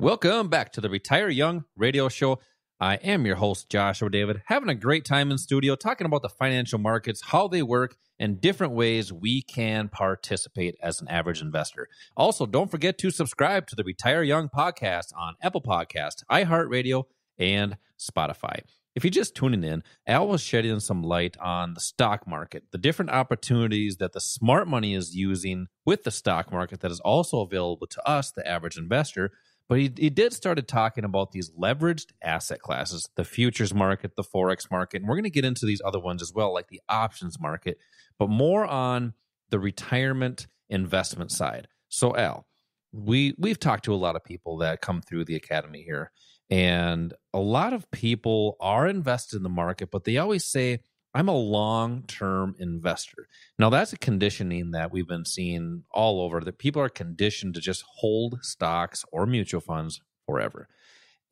Welcome back to the Retire Young Radio Show. I am your host, Joshua David, having a great time in studio talking about the financial markets, how they work, and different ways we can participate as an average investor. Also, don't forget to subscribe to the Retire Young podcast on Apple Podcast, iHeartRadio, and Spotify. If you're just tuning in, Al was shedding some light on the stock market, the different opportunities that the smart money is using with the stock market that is also available to us, the average investor, but he, he did started talking about these leveraged asset classes, the futures market, the forex market, and we're going to get into these other ones as well, like the options market, but more on the retirement investment side. So Al, we we've talked to a lot of people that come through the academy here, and a lot of people are invested in the market, but they always say I'm a long term investor. Now, that's a conditioning that we've been seeing all over that people are conditioned to just hold stocks or mutual funds forever.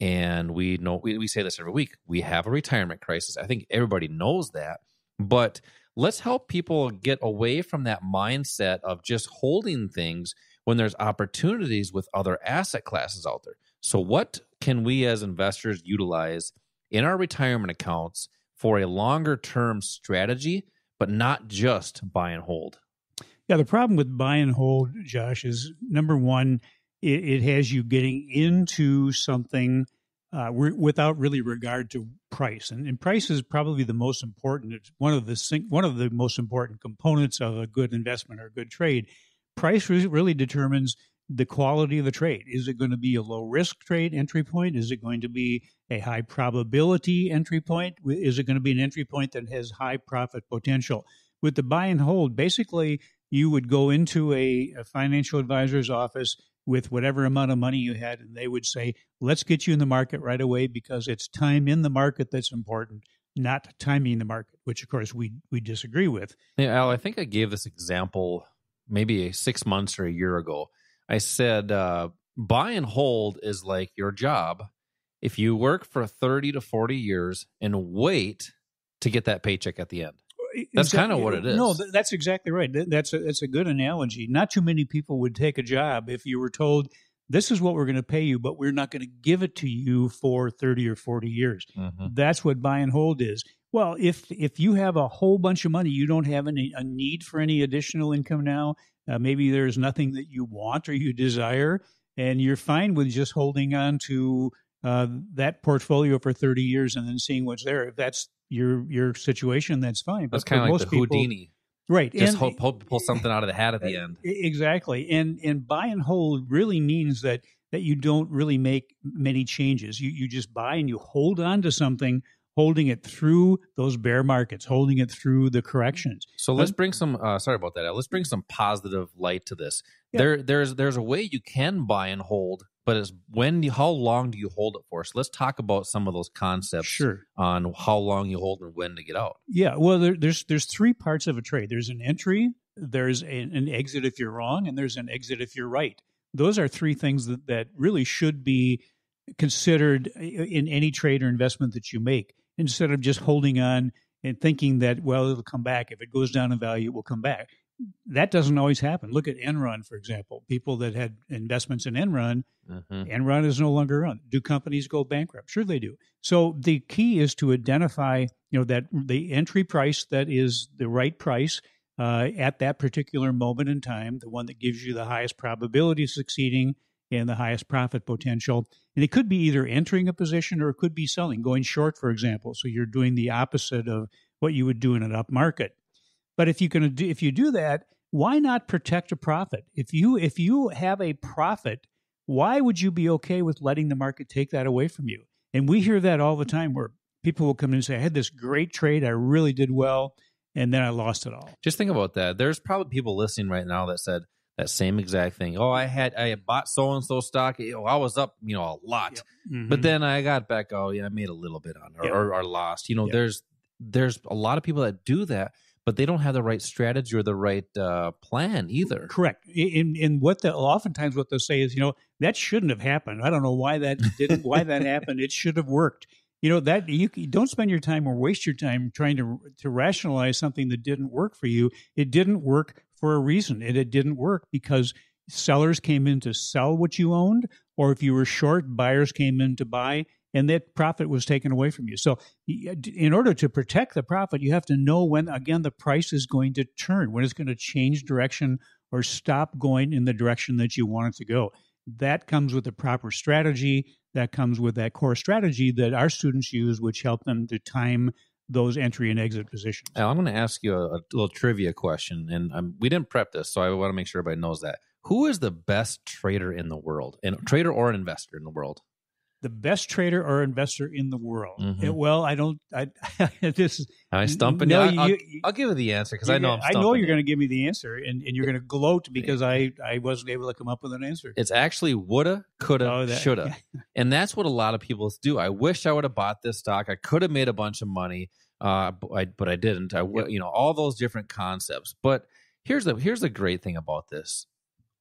And we know we, we say this every week we have a retirement crisis. I think everybody knows that. But let's help people get away from that mindset of just holding things when there's opportunities with other asset classes out there. So, what can we as investors utilize in our retirement accounts? for a longer term strategy, but not just buy and hold. Yeah, the problem with buy and hold, Josh, is number one, it, it has you getting into something uh, without really regard to price, and, and, price is probably the most important. It's one of the one of the most important components of a good investment or a good trade. Price really determines the quality of the trade. Is it going to be a low risk trade entry point? Is it going to be a high probability entry point? Is it going to be an entry point that has high profit potential? With the buy and hold, basically, you would go into a, a financial advisor's office with whatever amount of money you had, and they would say, let's get you in the market right away because it's time in the market that's important not timing the market, which of course we we disagree with. Yeah, Al, I think I gave this example maybe six months or a year ago. I said, uh, buy and hold is like your job. If you work for 30 to 40 years and wait to get that paycheck at the end. That's exactly. kind of what it is. No, that's exactly right. That's a, that's a good analogy. Not too many people would take a job if you were told, this is what we're going to pay you, but we're not going to give it to you for 30 or 40 years. Mm-hmm. That's what buy and hold is. Well, if if you have a whole bunch of money, you don't have any a need for any additional income now. Uh, maybe there's nothing that you want or you desire, and you're fine with just holding on to uh, that portfolio for 30 years and then seeing what's there. If that's your your situation, that's fine. That's kind of like most the people, Houdini, right? Just and, pull, pull something out of the hat at the end. Exactly, and and buy and hold really means that that you don't really make many changes. You you just buy and you hold on to something holding it through those bear markets, holding it through the corrections. So let's bring some. Uh, sorry about that. Let's bring some positive light to this. Yeah. There, there's there's a way you can buy and hold, but it's when how long do you hold it for? So let's talk about some of those concepts. Sure. On how long you hold and when to get out. Yeah. Well, there, there's there's three parts of a trade. There's an entry. There's a, an exit if you're wrong, and there's an exit if you're right. Those are three things that, that really should be considered uh, in any trade or investment that you make instead of just holding on and thinking that, well, it'll come back. If it goes down in value, it will come back. That doesn't always happen. Look at Enron, for example. People that had investments in Enron, uh-huh. Enron is no longer on. Do companies go bankrupt? Sure, they do. So the key is to identify, you know, that the entry price that is the right price uh, at that particular moment in time, the one that gives you the highest probability of succeeding, and the highest profit potential. And it could be either entering a position or it could be selling, going short, for example. So you're doing the opposite of what you would do in an up market. But if you can, if you do that, why not protect a profit? If you if you have a profit, why would you be okay with letting the market take that away from you? And we hear that all the time, where people will come in and say, "I had this great trade, I really did well." and then I lost it all. Just think about that. There's probably people listening right now that said, that same exact thing. Oh, I had I had bought so and so stock. Oh, I was up, you know, a lot, yep. mm-hmm. but then I got back. Oh, yeah, I made a little bit on or, yep. or, or lost. You know, yep. there's there's a lot of people that do that, but they don't have the right strategy or the right uh, plan either. Correct. And and what the oftentimes what they'll say is, you know, that shouldn't have happened. I don't know why that didn't why that happened. It should have worked you know that you, don't spend your time or waste your time trying to to rationalize something that didn't work for you it didn't work for a reason and it didn't work because sellers came in to sell what you owned or if you were short buyers came in to buy and that profit was taken away from you so in order to protect the profit you have to know when again the price is going to turn when it's going to change direction or stop going in the direction that you want it to go that comes with a proper strategy that comes with that core strategy that our students use, which help them to time those entry and exit positions. Now, I'm going to ask you a, a little trivia question, and we didn't prep this, so I want to make sure everybody knows that. Who is the best trader in the world, and trader or an investor in the world? the best trader or investor in the world. Mm-hmm. It, well, I don't. I this. Am I stumping no, you? I'll, you, I'll give you the answer because I know i know you're going to give me the answer, and, and you're going to gloat because I I wasn't able to come up with an answer. It's actually woulda, coulda, oh, that, shoulda, yeah. and that's what a lot of people do. I wish I would have bought this stock. I could have made a bunch of money, uh, but I, but I didn't. I yep. you know all those different concepts. But here's the here's the great thing about this.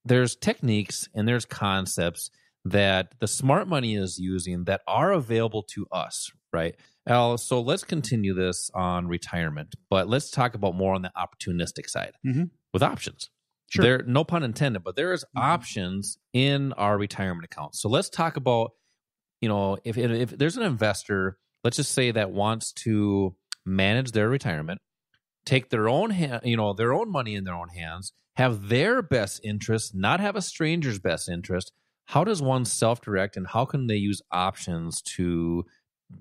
There's techniques and there's concepts that the smart money is using that are available to us, right? Al, so let's continue this on retirement, but let's talk about more on the opportunistic side mm-hmm. with options. Sure. There, no pun intended, but there is mm-hmm. options in our retirement accounts. So let's talk about, you know, if if there's an investor, let's just say that wants to manage their retirement, take their own, you know, their own money in their own hands, have their best interest, not have a stranger's best interest how does one self direct and how can they use options to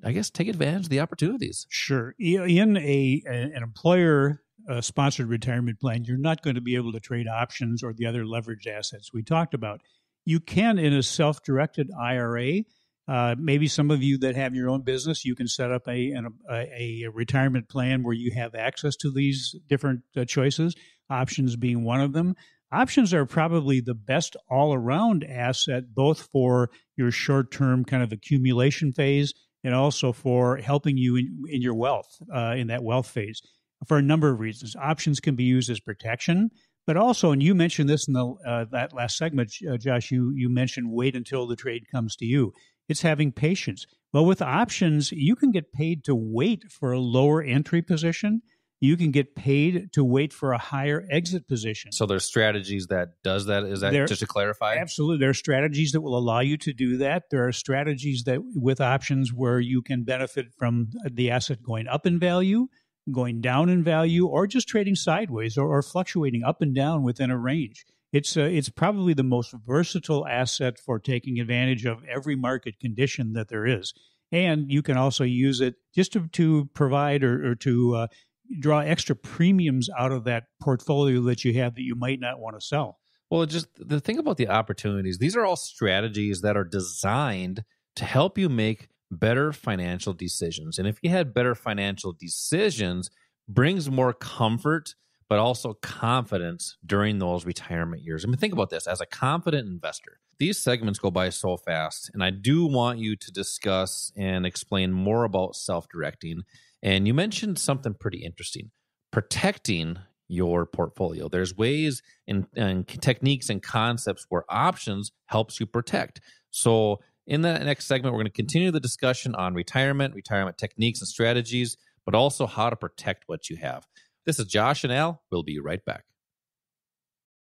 I guess take advantage of the opportunities. Sure. In a an employer uh, sponsored retirement plan, you're not going to be able to trade options or the other leveraged assets we talked about. You can in a self-directed IRA. Uh, maybe some of you that have your own business, you can set up a an, a, a, retirement plan where you have access to these different uh, choices, options being one of them options are probably the best all around asset, both for your short term kind of accumulation phase and also for helping you in, in your wealth, uh, in that wealth phase, for a number of reasons. Options can be used as protection. But also, and you mentioned this in the uh, that last segment, uh, Josh. You you mentioned wait until the trade comes to you. It's having patience. Well, with options, you can get paid to wait for a lower entry position you can get paid to wait for a higher exit position. So there's strategies that does that. Is that there, just to clarify? Absolutely, there are strategies that will allow you to do that. There are strategies that with options where you can benefit from the asset going up in value, going down in value, or just trading sideways or, or fluctuating up and down within a range. It's uh, it's probably the most versatile asset for taking advantage of every market condition that there is and you can also use it just to, to provide or, or to uh, draw extra premiums out of that portfolio that you have that you might not want to sell. Well, just the thing about the opportunities, these are all strategies that are designed to help you make better financial decisions. And if you had better financial decisions, brings more comfort but also confidence during those retirement years. I mean, think about this as a confident investor. These segments go by so fast, and I do want you to discuss and explain more about self directing and you mentioned something pretty interesting protecting your portfolio. There's ways and, and techniques and concepts where options helps you protect. So, in the next segment, we're going to continue the discussion on retirement, retirement techniques and strategies, but also how to protect what you have. This is Josh and Al. We'll be right back.